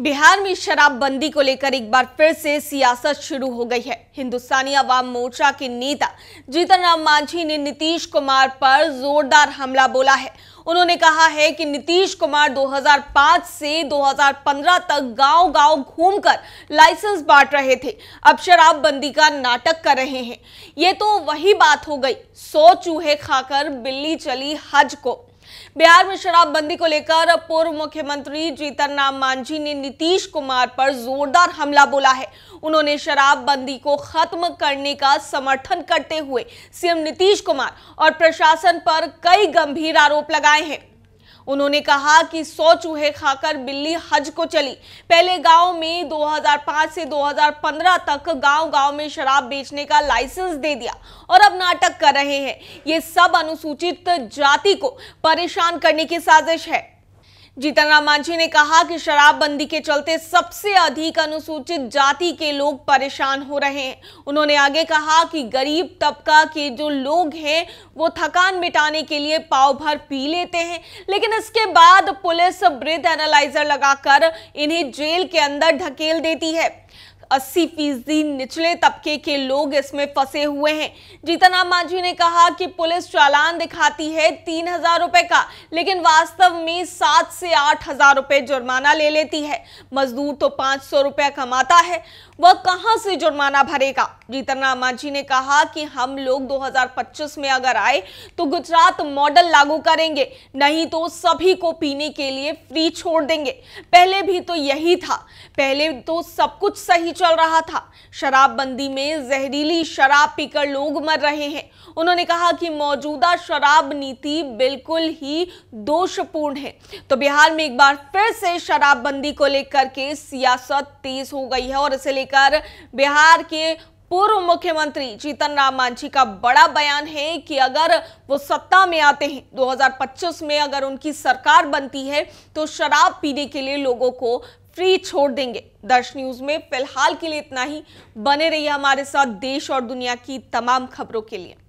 बिहार में शराबबंदी को लेकर एक बार फिर से सियासत शुरू हो गई है हिंदुस्तानी अवाम मोर्चा के नेता जीतन राम मांझी ने नीतीश कुमार पर जोरदार हमला बोला है उन्होंने कहा है कि नीतीश कुमार 2005 से 2015 तक गांव-गांव घूमकर लाइसेंस बांट रहे थे अब शराबबंदी का नाटक कर रहे हैं ये तो वही बात हो गई सौ चूहे खाकर बिल्ली चली हज को बिहार में शराबबंदी को लेकर पूर्व मुख्यमंत्री जीतन राम मांझी ने नीतीश कुमार पर जोरदार हमला बोला है उन्होंने शराबबंदी को खत्म करने का समर्थन करते हुए सीएम नीतीश कुमार और प्रशासन पर कई गंभीर आरोप लगाए हैं उन्होंने कहा कि सौ चूहे खाकर बिल्ली हज को चली पहले गांव में 2005 से 2015 तक गांव गांव में शराब बेचने का लाइसेंस दे दिया और अब नाटक कर रहे हैं ये सब अनुसूचित जाति को परेशान करने की साजिश है जीतन मांझी ने कहा कि शराबबंदी के चलते सबसे अधिक अनुसूचित जाति के लोग परेशान हो रहे हैं उन्होंने आगे कहा कि गरीब तबका के जो लोग हैं वो थकान मिटाने के लिए पाव भर पी लेते हैं लेकिन इसके बाद पुलिस ब्रेथ एनालाइजर लगाकर इन्हें जेल के अंदर ढकेल देती है अस्सी फीसदी निचले तबके के लोग इसमें फंसे हुए हैं जीतनराम मांझी ने कहा कि पुलिस चालान दिखाती है तीन हजार रुपए का लेकिन वास्तव में सात से आठ हजार रुपए जुर्माना ले लेती है मजदूर तो पांच सौ रुपया कमाता है वह कहां से जुर्माना भरेगा जीतनराम मांझी ने कहा कि हम लोग दो में अगर आए तो गुजरात मॉडल लागू करेंगे नहीं तो सभी को पीने के लिए फ्री छोड़ देंगे पहले भी तो यही था पहले तो सब कुछ सही चल रहा था शराबबंदी में जहरीली शराब पीकर लोग मर रहे हैं उन्होंने कहा कि मौजूदा शराब नीति बिल्कुल ही दोषपूर्ण है तो बिहार में एक बार फिर से शराबबंदी को लेकर के सियासत तेज हो गई है और इसे लेकर बिहार के पूर्व मुख्यमंत्री जीतन राम मांझी का बड़ा बयान है कि अगर वो सत्ता में आते हैं 2025 में अगर उनकी सरकार बनती है तो शराब पीने के लिए लोगों को फ्री छोड़ देंगे दर्श न्यूज में फिलहाल के लिए इतना ही बने रहिए हमारे साथ देश और दुनिया की तमाम खबरों के लिए